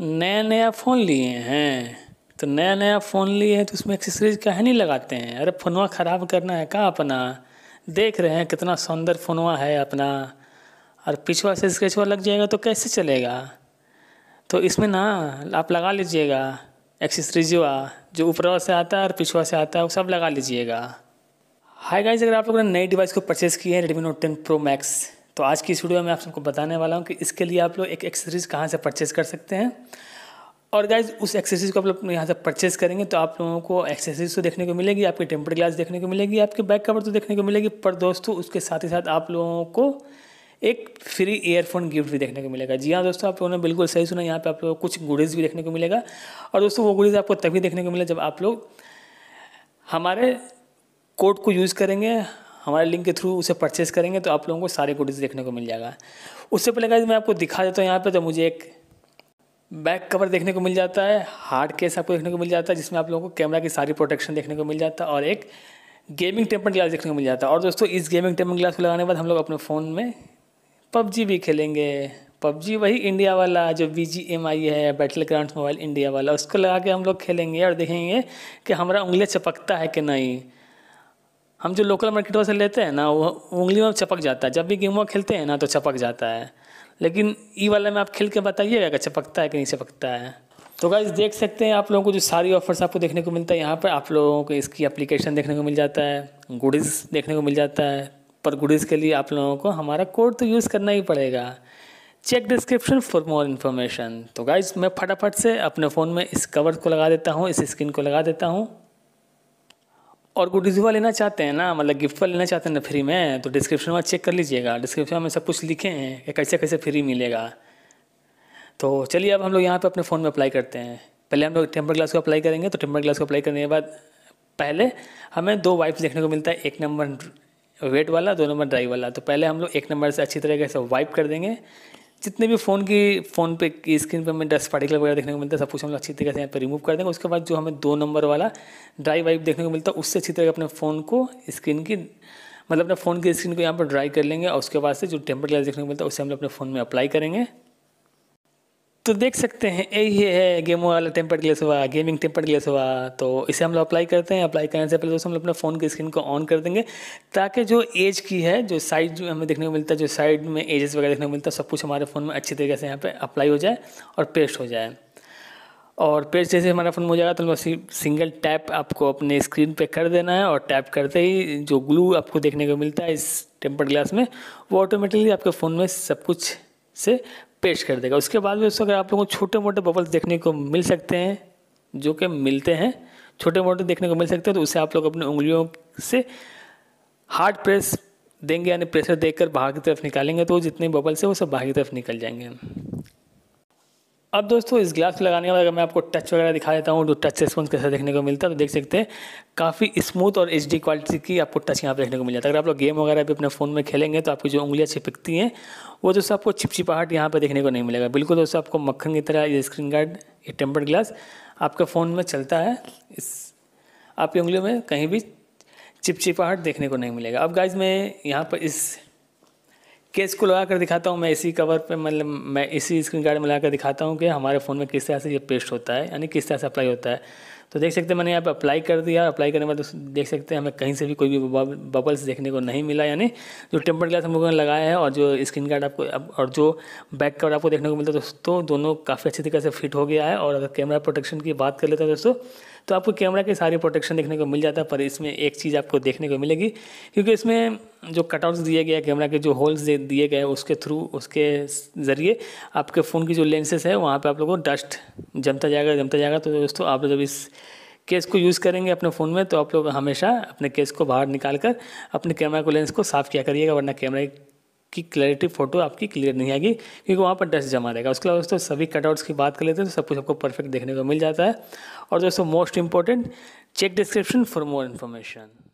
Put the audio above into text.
नया नया फ़ोन लिए हैं तो नया नया फ़ोन लिए हैं तो उसमें एक्सेसरीज काहे नहीं लगाते हैं अरे फोनवा ख़राब करना है कहाँ अपना देख रहे हैं कितना सुंदर फोनवा है अपना और पिछवा से स्क्रेचवा लग जाएगा तो कैसे चलेगा तो इसमें ना आप लगा लीजिएगा एक्सेसरीजवा जो ऊपरवा से आता है और पिछवा से आता है वो सब लगा लीजिएगा हाय गाइज अगर आप लोगों ने नई डिवाइस को परचेज़ किए है Redmi note ten pro max तो आज की इस वीडियो में सबको बताने वाला हूँ कि इसके लिए आप लोग एक एक्सेसरीज कहाँ से परचेज़ कर सकते हैं और गाइज उस एक्सेसरीज को आप लोग यहाँ से परचेज़ करेंगे तो आप लोगों को एक्सेसरीज तो देखने को मिलेगी आपकी टेम्पर ग्लास देखने को मिलेगी आपके बैक कवर तो देखने को मिलेगी पर दोस्तों उसके साथ ही साथ आप लोगों को एक फ्री ईयरफोन गिफ्ट भी देखने को मिलेगा जी हाँ दोस्तों आप लोगों ने बिल्कुल सही सुना यहाँ पे आप लोगों को कुछ गुड़ीज़ भी देखने को मिलेगा और दोस्तों वो गुड़ीज़ आपको तभी देखने को मिलेगा जब आप लोग हमारे कोड को यूज़ करेंगे हमारे लिंक के थ्रू उसे परचेस करेंगे तो आप लोगों को सारे गुडीज़ देखने को मिल जाएगा उससे पहले गाइज मैं आपको दिखा देता हूँ यहाँ पर तो मुझे एक बैक कवर देखने को मिल जाता है हार्ड केस आपको देखने को मिल जाता है जिसमें आप लोगों को कैमरा की सारी प्रोटेक्शन देखने को मिल जाता है और एक गेमिंग टेम्पर ग्लास देखने को मिल जाता है और दोस्तों इस गेमिंग टेम्पर ग्लास को लगाने के बाद हम लोग अपने फ़ोन में पबजी भी खेलेंगे पबजी वही इंडिया वाला जो बी जी एम आई है बैटल ग्राउंड मोबाइल इंडिया वाला उसको लगा के हम लोग खेलेंगे और देखेंगे कि हमारा उंगली चपकता है कि नहीं हम जो लोकल मार्केटों से लेते हैं ना वो उंगली में चपक जाता है जब भी गेमों खेलते हैं ना तो चपक जाता है लेकिन ई वाला में आप खेल के बताइएगा कि चपकता है कि नहीं चपकता है तो गाइज देख सकते हैं आप लोगों को जो सारी ऑफर्स आपको देखने को मिलता है यहाँ पर आप लोगों को इसकी एप्लीकेशन देखने को मिल जाता है गुडीज़ देखने को मिल जाता है पर गुडीज़ के लिए आप लोगों को हमारा कोड तो यूज़ करना ही पड़ेगा check description for more information तो गाइज मैं फटाफट से अपने फ़ोन में इस कवर को लगा देता हूँ इस स्क्रीन को लगा देता हूँ और गुडीज डिजिवा लेना चाहते हैं ना मतलब गिफ्ट वाला लेना चाहते हैं ना फ्री में तो डिस्क्रिप्शन में चेक कर लीजिएगा डिस्क्रिप्शन में सब कुछ लिखे हैं कि कैसे कैसे फ्री मिलेगा तो चलिए अब हम लोग यहाँ पर अपने फ़ोन में अप्लाई करते हैं पहले हम लोग टेम्पर ग्लास को अप्लाई करेंगे तो टेम्पर ग्लास को अप्लाई करने के बाद पहले हमें दो वाइप्स देखने को मिलता है एक नंबर वेट वाला दो नंबर ड्राई वाला तो पहले हम लोग एक नंबर से अच्छी तरीके से वाइप कर देंगे जितने भी फ़ोन की फ़ोन पे की स्क्रीन पे हमें डस्ट पार्टिकल वगैरह देखने को मिलता है सब कुछ हम लोग अच्छी तरीके से यहाँ पर रिमूव कर देंगे उसके बाद जो हमें दो नंबर वाला ड्राई वाइप देखने को मिलता है उससे अच्छी तरह अपने फ़ोन को स्क्रीन की मतलब अपने फ़ोन की स्क्रीन को यहाँ पर ड्राई कर लेंगे और उसके बाद से जो टेम्पर ग्लास देखने को मिलता है उसे हम लोग अपने फ़ोन में अप्लाई करेंगे तो देख सकते हैं यही है गेम वाला टेम्पर्ड ग्लेस हुआ गेमिंग टेम्पर्ड ग्लेस हुआ तो इसे हम लोग अप्लाई करते हैं अप्लाई करने से पहले दोस्तों हम लोग अपने फ़ोन की स्क्रीन को ऑन कर देंगे ताकि जो एज की है जो साइड जो हमें देखने को मिलता है जो साइड में एजेस वगैरह देखने को मिलता है सब कुछ हमारे फ़ोन में अच्छी तरीके से यहाँ पर अप्लाई हो जाए और पेस्ट हो जाए और पेस्ट जैसे हमारा फ़ोन हो जाएगा तो बस सिंगल टैप आपको अपने स्क्रीन पर कर देना है और टैप करते ही जो ग्लू आपको देखने को मिलता है इस टेम्पर्ड ग्लास में वो ऑटोमेटिकली आपके फ़ोन में सब कुछ से पेश कर देगा उसके बाद भी उसको अगर आप लोगों को छोटे मोटे बबल्स देखने को मिल सकते हैं जो कि मिलते हैं छोटे मोटे देखने को मिल सकते हैं तो उसे आप लोग अपने उंगलियों से हार्ड प्रेस देंगे यानी प्रेशर देकर बाहर की तरफ निकालेंगे तो जितने बबल्स हैं वो सब बाहर की तरफ निकल जाएंगे अब दोस्तों इस ग्लास लगाने के बाद अगर मैं आपको टच वगैरह दिखा देता हूँ तो टच रिस्पॉन्स कैसा देखने को मिलता है तो देख सकते हैं काफ़ी स्मूथ और एच क्वालिटी की आपको टच यहाँ पर देखने को मिल जाता है अगर आप लोग गेम वगैरह भी अपने फ़ोन में खेलेंगे तो आपकी जो उंगलियाँ छिपकती हैं वो दोस्तों आपको छिपछिपाहट यहाँ पर देखने को नहीं मिलेगा बिल्कुल दोस्तों आपको मक्खन की तरह ये स्क्रीन गार्ड ये टेम्पर्ड ग्लास आपके फ़ोन में चलता है इस आपकी उंगलियों में कहीं भी चिपचिपाहट देखने को नहीं मिलेगा अब गाइज मैं यहाँ पर इस केस को लगा कर दिखाता हूँ मैं इसी कवर पे मतलब मैं इसी स्क्रीन गार्ड में लगा कर दिखाता हूँ कि हमारे फ़ोन में किस तरह से ये पेस्ट होता है यानी किस तरह से अप्लाई होता है तो देख सकते हैं मैंने यहाँ पे अप्लाई कर दिया अप्लाई करने के बाद देख सकते हैं हमें कहीं से भी कोई भी बबल्स देखने को नहीं मिला यानी जो टेम्पर ग्लास हम लोगों ने लगाया है और जो स्क्रीन गार्ड आपको और जो बैक कवर आपको देखने को मिलता है दोस्तों दोनों काफ़ी अच्छी तरीके से फिट हो गया है और अगर कैमरा प्रोटेक्शन की बात कर लेते हैं दोस्तों तो आपको कैमरा के सारे प्रोटेक्शन देखने को मिल जाता है पर इसमें एक चीज़ आपको देखने को मिलेगी क्योंकि इसमें जो कटआउट्स दिए गए कैमरा के जो होल्स दिए गए उसके थ्रू उसके ज़रिए आपके फ़ोन की जो लेंसेज है वहाँ पर आप लोगों को डस्ट जमता जाएगा जमता जाएगा तो दोस्तों आप लोग जब इस केस को यूज़ करेंगे अपने फ़ोन में तो आप लोग हमेशा अपने केस को बाहर निकाल कर अपने कैमरा को लेंस को साफ़ किया करिएगा वरना कैमरा की क्लैरिटी फोटो आपकी क्लियर नहीं आएगी क्योंकि वहाँ पर डस्ट जमा रहेगा उसके अलावा दोस्तों सभी कटआउट्स की बात कर लेते हैं तो सब कुछ आपको परफेक्ट देखने को मिल जाता है और दोस्तों most important check description for more information